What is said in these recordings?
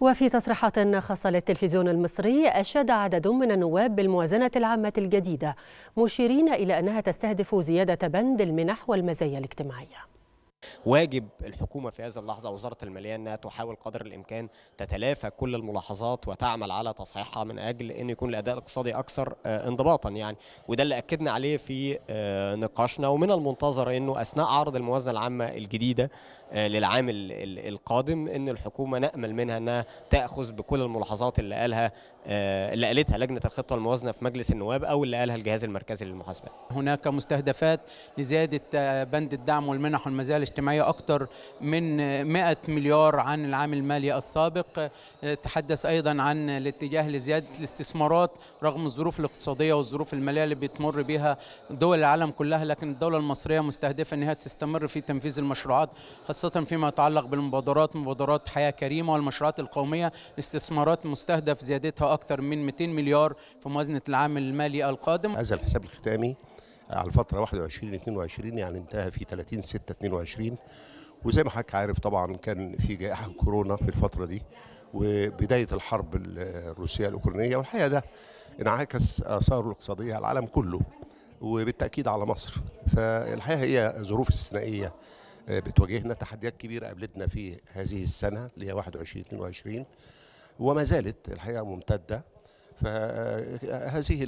وفي تصريحات خاصة للتلفزيون المصري أشاد عدد من النواب بالموازنة العامة الجديدة مشيرين إلى أنها تستهدف زيادة بند المنح والمزايا الاجتماعية واجب الحكومة في هذه اللحظة وزارة المالية أنها تحاول قدر الإمكان تتلافى كل الملاحظات وتعمل على تصحيحها من أجل أن يكون الأداء الاقتصادي أكثر آه، انضباطا يعني وده اللي أكدنا عليه في آه، نقاشنا ومن المنتظر أنه أثناء عرض الموازنة العامة الجديدة آه، للعام القادم أن الحكومة نأمل منها أنها تأخذ بكل الملاحظات اللي قالها اللي قالتها لجنة الخطة والموازنة في مجلس النواب أو اللي قالها الجهاز المركزي للمحاسبات هناك مستهدفات لزيادة بند الدعم والمنح والمزال اجتماعية أكثر من 100 مليار عن العام المالي السابق تحدث أيضا عن الاتجاه لزيادة الاستثمارات رغم الظروف الاقتصادية والظروف المالية اللي بتمر بها دول العالم كلها لكن الدولة المصرية مستهدفة أنها تستمر في تنفيذ المشروعات خاصة فيما يتعلق بالمبادرات مبادرات حياة كريمة والمشروعات القومية الاستثمارات مستهدف زيادتها أكثر من 200 مليار في موازنة العام المالي القادم هذا الحساب الختامي على الفتره 21 22 يعني انتهى في 30 6 22 وزي ما حضرتك عارف طبعا كان في جائحه كورونا في الفتره دي وبدايه الحرب الروسيه الاوكرانيه والحقيقه ده انعكس اثاره الاقتصاديه على العالم كله وبالتاكيد على مصر فالحقيقه هي ظروف استثنائيه آه، بتواجهنا تحديات كبيره قابلتنا في هذه السنه اللي هي 21 22 وما زالت الحقيقه ممتده فهذه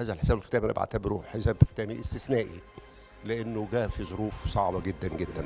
هذا الحساب الختامي انا بعتبره حساب ختامي استثنائي لانه جاء في ظروف صعبه جدا جدا